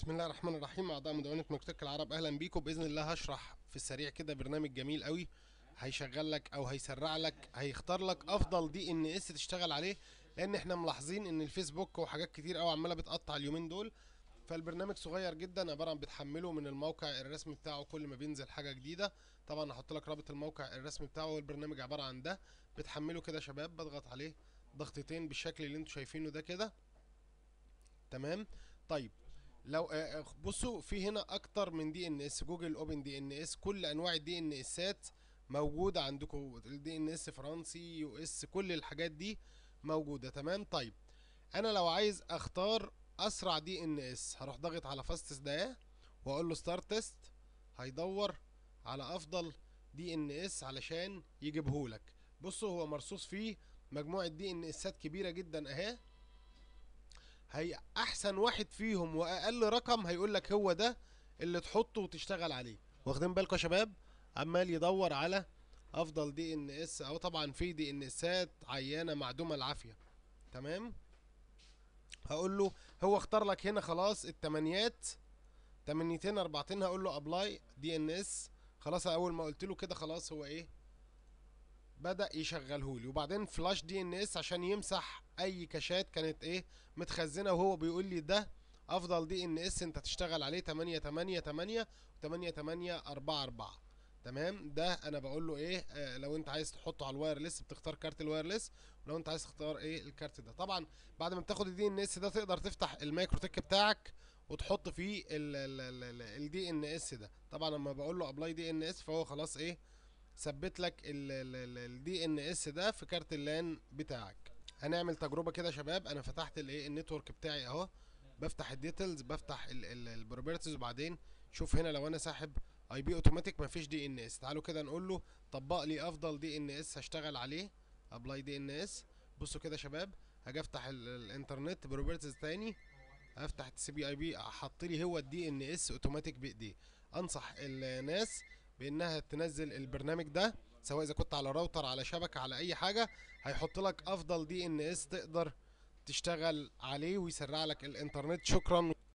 بسم الله الرحمن الرحيم اعضاء مدونه مكتك العرب اهلا بيكم باذن الله هشرح في السريع كده برنامج جميل قوي هيشغل لك او هيسرع لك هيختار لك افضل دي ان اس تشتغل عليه لان احنا ملاحظين ان الفيسبوك وحاجات كتير قوي عماله بتقطع اليومين دول فالبرنامج صغير جدا عباره عن بتحمله من الموقع الرسمي بتاعه كل ما بينزل حاجه جديده طبعا هحط لك رابط الموقع الرسمي بتاعه والبرنامج عباره عن ده بتحمله كده شباب بضغط عليه ضغطتين بالشكل اللي انتم شايفينه ده كده تمام طيب لو آه، آه، بصوا في هنا اكتر من دي ان اس جوجل اوبن دي ان اس كل انواع الدي ان اسات موجوده عندكم الدي ان اس فرنسي يو اس كل الحاجات دي موجوده تمام طيب انا لو عايز اختار اسرع دي ان اس هروح ضاغط على فاستس ده واقول له ستارت تيست هيدور على افضل دي ان اس علشان يجيبهولك بصوا هو مرصوص فيه مجموعه دي ان اسات كبيره جدا اهي هي احسن واحد فيهم واقل رقم هيقول لك هو ده اللي تحطه وتشتغل عليه واخدين بالكم يا شباب عمال يدور على افضل دي ان اس او طبعا في دي ان اسات عيانه معدومه العافيه تمام هقول له هو اختار لك هنا خلاص التمانيات تمنيتين اربعتين هقول له ابلاي دي ان اس خلاص اول ما قلت له كده خلاص هو ايه بدأ يشغله لي وبعدين فلاش دي ان اس عشان يمسح اي كاشات كانت ايه متخزنة وهو بيقول لي ده افضل دي ان اس انت تشتغل عليه 8 8 8 8 8 4 4 تمام ده انا بقول له ايه آه لو انت عايز تحطه على الوايرلس بتختار كارت الوايرلس ولو انت عايز تختار ايه الكارت ده طبعا بعد ما بتاخد الدي ان اس ده تقدر تفتح المايكرو تك بتاعك وتحط فيه الدي ان اس ده طبعا لما بقول له ابلاي دي ان اس فهو خلاص ايه ثبت لك الدي ان اس ده في كارت اللان بتاعك هنعمل تجربه كده يا شباب انا فتحت الايه النتورك بتاعي اهو بفتح الديتيلز بفتح البروبرتيز وبعدين شوف هنا لو انا ساحب اي بي اوتوماتيك مفيش دي ان اس تعالوا كده نقول له طبق لي افضل دي ان اس هشتغل عليه ابلاي دي ان اس بصوا كده يا شباب هاجي افتح الانترنت بروبرتيز تاني افتح السي بي اي بي حط لي هو الدي ان اس اوتوماتيك بايديه انصح الناس بانها تنزل البرنامج ده سواء اذا كنت على راوتر على شبكه على اي حاجه هيحط لك افضل دي ان اس تقدر تشتغل عليه ويسرع لك الانترنت شكرا